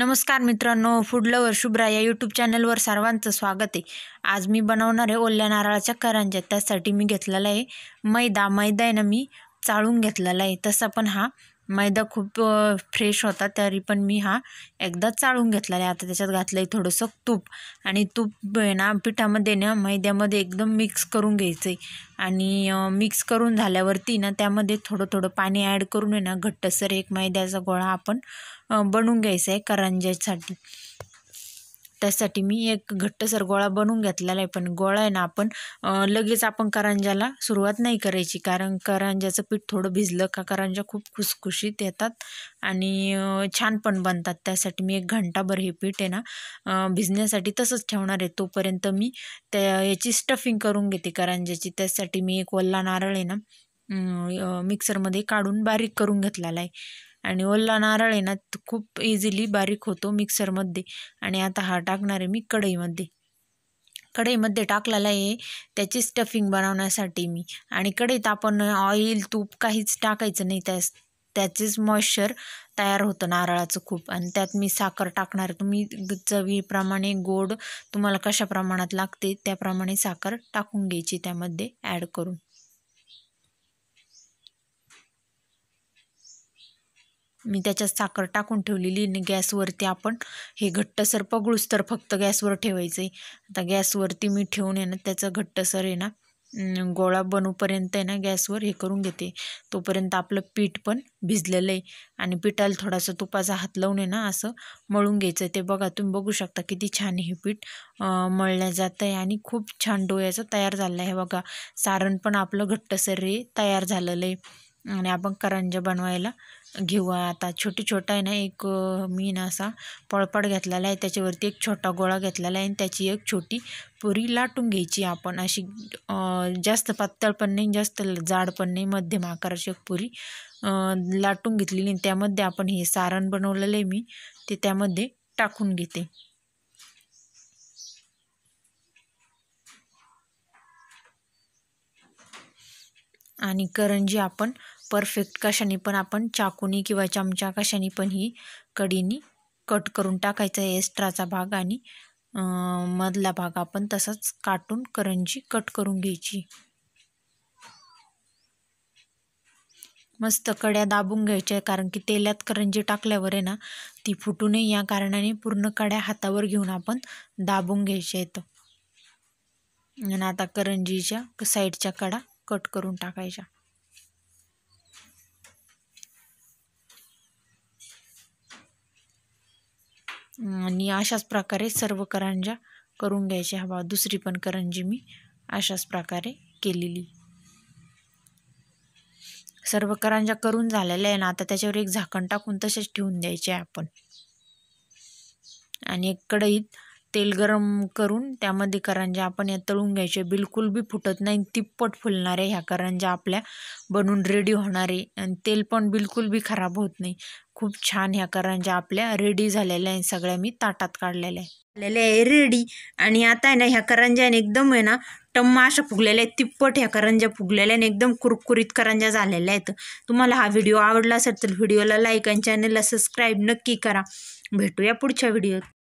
नमस्कार मित्रांनो food lover Shubhra या यूट्यूब चॅनलवर सर्वांचं स्वागत आहे आज मी बनवणार आहे ओल्या नारळाच्या करंज्या त्यासाठी मी घेतलेला आहे मैदा मैदा आहे ना मी चाळून घेतलेला आहे तसा पण हा मैदा खूप फ्रेश होता तरी पण मी हा एकदा चाळून घेतला आहे आता त्याच्यात घातलं आहे थोडंसं तूप आणि तूप आहे ना पिठामध्ये ना मैद्यामध्ये एकदम मिक्स करून घ्यायचं आहे आणि मिक्स करून झाल्यावरती ना त्यामध्ये थोडं थोडं पाणी ॲड करून आहे ना घट्टसर एक मैद्याचा गोळा आपण बनवून घ्यायचा आहे करंज्यासाठी त्यासाठी मी एक घट्टसर गोळा बनवून घेतलेला आहे पण गोळा आहे ना आपण लगेच आपण करंजाला सुरुवात नाही करायची कारण करंज्याचं पीठ थोडं भिजलं का करंजा खूप खुसखुशीत येतात आणि छान पण बनतात त्यासाठी मी एक घंटाभर हे पीठ आहे ना भिजण्यासाठी तसंच ठेवणार आहे तोपर्यंत मी त्या याची स्टफिंग करून घेते करांज्याची त्यासाठी मी एक ओल्ला नारळ आहे ना मिक्सरमध्ये काढून बारीक करून घेतलेला आहे आणि ओला नारळ आहे ना खूप इझिली बारीक होतो मिक्सरमध्ये आणि आता हा टाकणार आहे मी कढईमध्ये कढईमध्ये टाकलेला आहे त्याची स्टफिंग बनवण्यासाठी मी आणि कढईत आपण ऑइल तूप काहीच टाकायचं नाही त्या त्याचेच मॉइश्चर तयार होतं नारळाचं खूप आणि त्यात मी साखर टाकणार तुम्ही चवीप्रमाणे गोड तुम्हाला कशा प्रमाणात लागते त्याप्रमाणे साखर टाकून घ्यायची त्यामध्ये ॲड करून मी त्याच्यात साखर टाकून ठेवलेली आणि गॅसवरती आपण हे घट्टसर तर फक्त गॅसवर ठेवायचं आहे आता गॅसवरती मी ठेवून आहे ना त्याचं घट्टसर आहे ना गोळा बनूपर्यंत आहे ना गॅसवर हे करून घेते तोपर्यंत आपलं पीठ पण भिजलेलं आहे आणि पिठाला थोडासा तुपाचा हात लावून आहे ना असं मळून घ्यायचं आहे ते बघा तुम्ही बघू शकता किती छान हे पीठ मळलं जात आहे आणि खूप छान डोळ्याचं तयार झालं आहे बघा सारण पण आपलं घट्टसर हे तयार झालेलं आहे आणि आपण करंजा बनवायला घेऊ आता छोटी छोटा आहे ना एक मी ना असा पळपड घेतलेला आहे त्याच्यावरती एक छोटा गोळा घेतलेला आहे आणि त्याची एक छोटी पुरी लाटून घ्यायची आपण अशी जास्त पातळ पण नाही जास्त जाड पण नाही मध्यम आकाराची एक पुरी लाटून घेतलेली आणि त्यामध्ये आपण हे सारण बनवलेलं आहे मी ते त्यामध्ये टाकून घेते आणि करंजी आपण परफेक्ट कशाने पण आपण चाकूनी किंवा चमचा कशाने पण ही कडीनी कट करून टाकायचा एक्स्ट्राचा भाग आणि मधला भाग आपण तसाच काटून करंजी कट करून घ्यायची मस्त कड्या दाबून घ्यायच्या कारण की तेलात करंजी टाकल्यावर आहे ना ती फुटू नये या कारणाने पूर्ण कड्या हातावर घेऊन आपण दाबून घ्यायच्या आहेत आणि आता करंजीच्या साईडच्या कडा कट करून टाकायच्या आणि अशाच प्रकारे सर्व करंज्या करून घ्यायच्या हवा दुसरी पण करंजी मी अशाच प्रकारे केलेली सर्व करांजा करून झालेल्या आहे ना आता त्याच्यावर एक झाकण टाकून तसेच ठेवून द्यायचे आपण आणि एक कढईत तेल गरम करून त्यामध्ये करंजा आपण या तळून घ्यायचे बिलकुल बी फुटत नाही तिप्पट फुलणारे ह्या करंजा आपल्या बनून रेडी होणारे आणि तेल पण बिलकुल बी खराब होत नाही खूप छान ह्या करंजा आपल्या रेडी झालेल्या आहे सगळ्या मी ताटात काढलेल्या आहे झालेल्या आहे रेडी आणि आता आहे ना ह्या करंजाने एकदम आहे ना टम्मा अशा फुगलेल्या आहेत तिप्पट ह्या करंजा फुगलेल्या आणि एकदम कुरकुरीत करंजा झालेल्या आहेत तुम्हाला हा व्हिडिओ आवडला असेल तर व्हिडिओला लाईक आणि चॅनलला सबस्क्राईब नक्की करा भेटूया पुढच्या व्हिडिओत